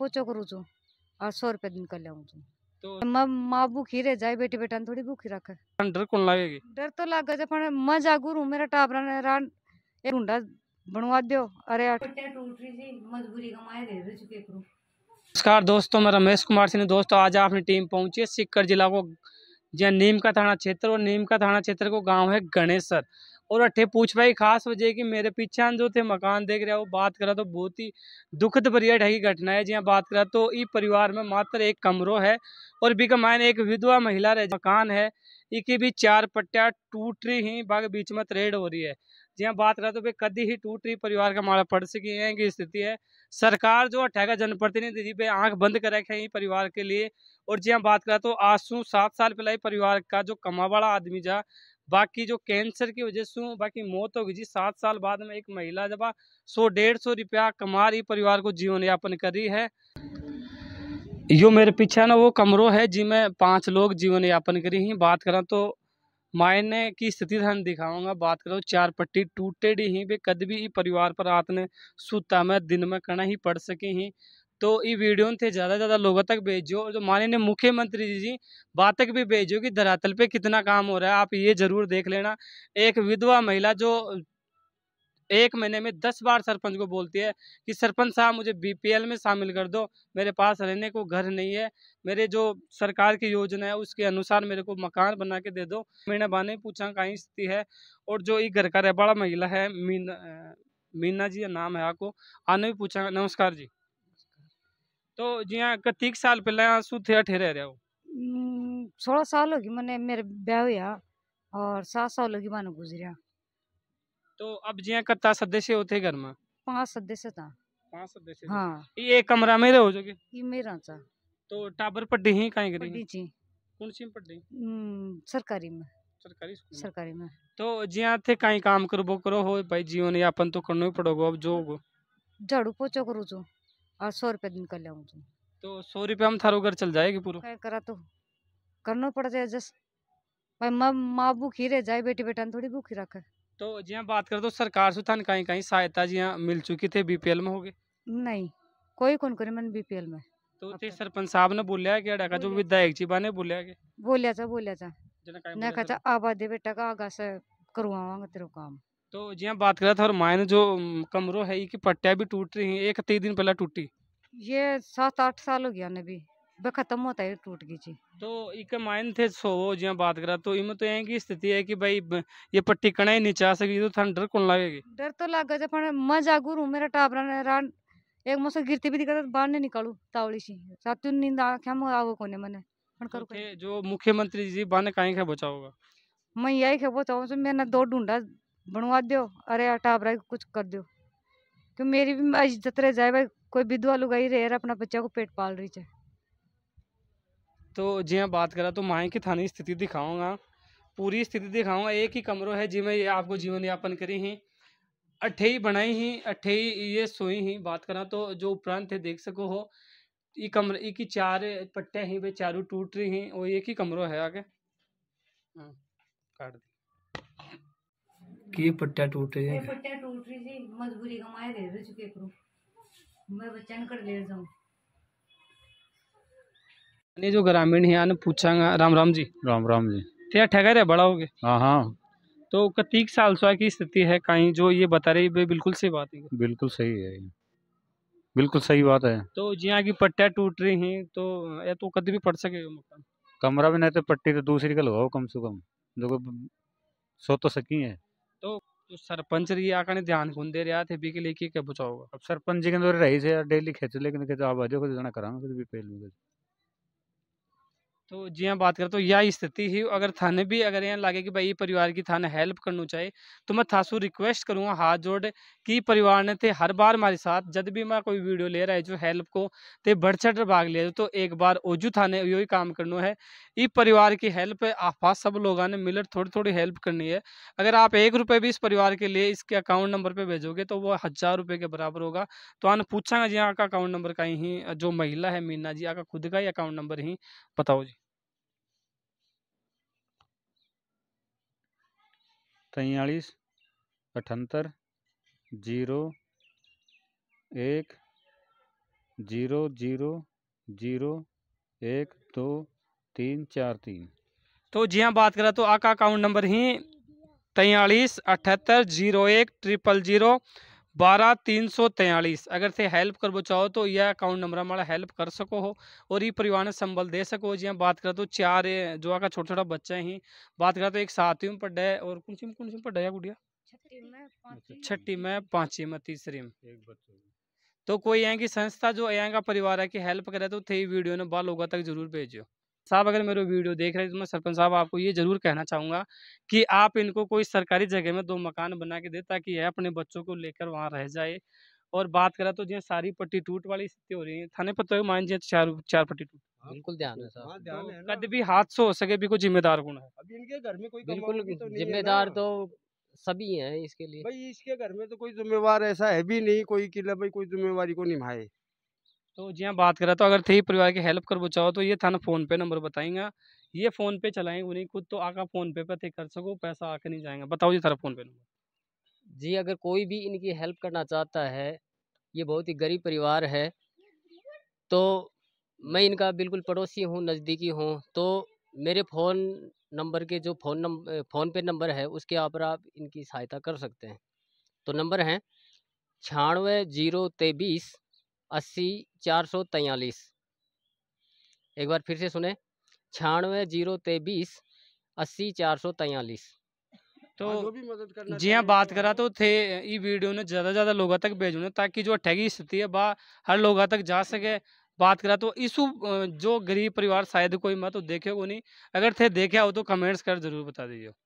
पोचो કરું છું આ સો રૂપિયા દિન કરી લઉં છું તો માં ભૂખી રે જાય બેટી બેટાને થોડી ભૂખી રાખે ડર કોણ લાગે ડર તો લાગે છે પણ મજા ગુરુ મેરા ટાબરાને રાન बनवा दो अरे नमस्कार दोस्तों मैं रमेश कुमार सिंह दोस्तों आज आपने टीम पहुंची है सिक्कर जिला को जहाँ नीम का थाना क्षेत्र और नीम का थाना क्षेत्र को गांव है गणेशर और अठे पूछ पाई खास वजह की मेरे पीछे जो थे मकान देख रहे हो बात करा तो बहुत ही दुखद भरी ढगी घटना है जी बात करा तो ई परिवार में मात्र एक कमरो है और बिक मायने एक विधवा महिला रह मकान है इकी भी चार पट्टिया टूट रही ही बाग बीच में त्रेड हो रही है जी बात करा तो भाई कदी ही टूट रही परिवार का माड़ा पड़ सकी है की स्थिति है सरकार जो का जनप्रतिनिधि जी पे आंख बंद कर रखे हैं परिवार के लिए और जी बात करा तो आंसू सात साल पहला परिवार का जो कमा वाला आदमी जा बाकी जो कैंसर की वजह से बाकी मौत हो गई जी सात साल बाद में एक महिला जब सौ डेढ़ सौ रुपया कमा रही परिवार को जीवन यापन कर रही है यो मेरे पीछे ना वो कमरो है जिसमें पांच लोग जीवन यापन करी है बात करा तो मायने की स्थिति थाने दिखाऊंगा बात करो चार पट्टी टूटे डी ही वे कद भी परिवार पर आतने सूता में दिन में कणा ही पड़ सके ही तो ये वीडियो थे ज़्यादा ज़्यादा लोगों तक भेजो और जो माननीय मुख्यमंत्री जी जी बात तक भी भेजो कि धरातल पे कितना काम हो रहा है आप ये ज़रूर देख लेना एक विधवा महिला जो एक महीने में दस बार सरपंच को बोलती है कि सरपंच साहब मुझे बीपीएल में शामिल कर दो मेरे पास रहने को घर नहीं है मेरे जो सरकार की योजना है उसके अनुसार मेरे को मकान बना के दे दो मैंने बाने पूछा कहीं स्थिति है और जो ये घर का रहबाड़ा महिला है मीना मीना जी नाम है आपको आने भी पूछा नमस्कार जी तो તો જ્યાં કતીક સાલ પહેલા શું થયા रहे हो सोलह साल होगी मैंने मेरे ब्याह हुआ और सात साल होगी मैंने गुजरिया तो अब जिया कत्ता सदस्य होते घर में पांच सदस्य था पांच सदस्य हाँ ये एक कमरा में रहो जोगे ये मेरा था तो टाबर पड्डी ही कहीं करी पड्डी जी कौन सी पड्डी सरकारी में सरकारी सरकारी में तो जिया थे कहीं काम करबो करो हो भाई जीवन यापन तो करना ही पड़ोगो अब जो झाड़ू पोछा करो जो और सौ रुपया दिन कर लाऊँ तो।, तो सौ रुपया हम थारो घर चल जाएगी पूरा करा तो करना पड़ जाए जस भाई माँ माँ भूखी रह जाए बेटी बेटा ने थोड़ी भूखी रखे तो जी बात कर दो तो सरकार से थान कहीं कहीं सहायता जी मिल चुकी थी बीपीएल में हो गए नहीं कोई कौन करे मैंने बीपीएल में तो सरपंच साहब ने बोलिया कि अड़ा जो विधायक जी बाने बोलिया बोलिया था बोलिया था ने कहा आबादी बेटा का आगा से करवावांगा तेरे काम तो जी हम हाँ, बात कर रहा था और मायने जो कमरों है कि पट्टिया भी टूट रही है एक तेईस दिन पहले टूटी ये सात आठ साल हो गया ने भी वह खत्म होता है टूट गई जी तो एक मायन थे सो जो हाँ, बात करा तो इनमें तो यहाँ की स्थिति है कि भाई ये पट्टी कड़ा ही नहीं चाह सकी तो थाने डर कौन लगेगी डर तो लगा जब मैं जागू रू मेरा टाबरा ने रान एक मौसम गिरती भी दिखा तो बाहर नहीं निकालू तावली सी रात नींद आख्या आवो कोने मैंने जो मुख्यमंत्री जी बाने कहीं का बचाओगा मैं यही खेबो चाहूँ मैंने दो ढूंढा बनवा दो अरे अटाप रहा कुछ कर दो क्यों तो मेरी भी इज्जत रह जाए भाई कोई विधवा लुगाई रह अपना बच्चा को पेट पाल रही है तो जी मैं हाँ, बात करा तो माए की थानी स्थिति दिखाऊंगा पूरी स्थिति दिखाऊंगा एक ही कमरों है जिसमें ये आपको जीवन यापन करी ही अट्ठे बनाई ही अट्ठे ये सोई ही बात करा तो जो उपरांत है देख सको हो ये कमरे एक ही चार पट्टे ही वे चारों टूट रही हैं और एक ही कमरों है आगे हम्म, काट के पट्टा टूट रहे हैं पट्टा टूट रही थी मजबूरी का माया दे चुके करो मैं बच्चा ने कर ले जाऊं ने जो ग्रामीण है आने पूछा राम राम जी राम राम जी ठेका ठेका रे बड़ा हो गए हाँ तो कतीक साल सुहा की स्थिति है कहीं जो ये बता रही है बिल्कुल सही बात है बिल्कुल सही है बिल्कुल सही बात है तो जिया की पट्टिया टूट रही हैं तो या तो कभी भी पड़ सके मकान कमरा भी नहीं तो पट्टी तो दूसरी का लगाओ कम से कम जो सो तो सकी है तो जो सरपंच रही आकाने ध्यान કોણ दे रहा थे बीके लेके क्या बचाओ अब सरपंच जी के अंदर रही से डेली खेच लेकिन खेच आवाज को जाना करा भी पहलू तो जी हाँ बात करें तो यह स्थिति ही अगर थाने भी अगर यहाँ लगे कि भाई ये परिवार की थाने हेल्प करना चाहिए तो मैं थासू रिक्वेस्ट करूँगा हाथ जोड़ कि परिवार ने थे हर बार हमारे साथ जब भी मैं कोई वीडियो ले रहा है जो हेल्प को ते बढ़ चढ़ भाग लिया तो एक बार ओजू थाने यो ही काम करना है ये परिवार की हेल्प आप सब लोगों ने मिलकर थोड़ी थोड़ी हेल्प करनी है अगर आप एक रुपये भी इस परिवार के लिए इसके अकाउंट नंबर पर भेजोगे तो वो हज़ार रुपये के बराबर होगा तो आने पूछा जी आपका अकाउंट नंबर का ही जो महिला है मीना जी आपका खुद का ही अकाउंट नंबर ही बताओ जी तैंतालीस अठहत्तर जीरो एक जीरो जीरो जीरो एक दो तीन चार तीन तो जी हाँ बात करें तो आका अकाउंट नंबर ही तैंतालीस अठहत्तर जीरो एक ट्रिपल जीरो बारह तीन सौ तैयलीस अगर से हेल्प करवो चाहो तो यह अकाउंट नंबर हमारा हेल्प कर सको हो और ये परिवार संबल दे सको जी हाँ, बात करें तो चार जो आका छोटा छोटा बच्चा ही बात करें तो एक सातवीं में पढ़ा है और कुछ में कुछ में पढ़ा है गुड़िया छठी में पांचवी अच्छा, में तीसरी में तो कोई यहाँ की संस्था जो यहाँ का परिवार है कि हेल्प करे तो थे वीडियो ने बाल लोगों तक जरूर भेजो साहब अगर मेरे वीडियो देख रहे हैं तो मैं सरपंच साहब आपको ये जरूर कहना चाहूँगा कि आप इनको कोई सरकारी जगह में दो मकान बना के दे ताकि यह अपने बच्चों को लेकर वहाँ रह जाए और बात करा तो जी सारी पट्टी टूट वाली स्थिति हो रही है थाने पर तो मान जी चार चार पट्टी टूट हाँ, बिल्कुल ध्यान है साहब तो कद भी हाथ से हो सके भी कोई जिम्मेदार कौन है अभी इनके घर में कोई बिल्कुल तो जिम्मेदार तो सभी हैं इसके लिए भाई इसके घर में तो कोई जिम्मेवार ऐसा है भी नहीं कोई किला भाई कोई जिम्मेवारी को निभाए तो जी हाँ बात करा तो अगर थे परिवार की हेल्प कर चाहो तो ये थाना फ़ोन पे नंबर बताएंगा ये फ़ोन पे चलाएंगे उन्हें खुद तो आका फ़ोन पे पर थे कर सको पैसा आके नहीं जाएंगे बताओ जी थारा फ़ोन पे नंबर जी अगर कोई भी इनकी हेल्प करना चाहता है ये बहुत ही गरीब परिवार है तो मैं इनका बिल्कुल पड़ोसी हूँ नज़दीकी हूँ तो मेरे फ़ोन नंबर के जो फ़ोन नंबर फ़ोन पे नंबर है उसके ऊपर आप इनकी सहायता कर सकते हैं तो नंबर हैं छियानवे जीरो तेईस अस्सी चार सौ तैंतालीस एक बार फिर से सुने छियानवे जीरो तेबीस अस्सी चार सौ तैंतालीस तो हाँ, जी हाँ बात करा तो थे ये वीडियो ने ज़्यादा ज़्यादा लोगों तक भेजो ताकि जो ठगी स्थिति है बा हर लोगों तक जा सके बात करा तो इस जो गरीब परिवार शायद कोई मत तो देखे को नहीं अगर थे देखे हो तो कमेंट्स कर जरूर बता दीजिए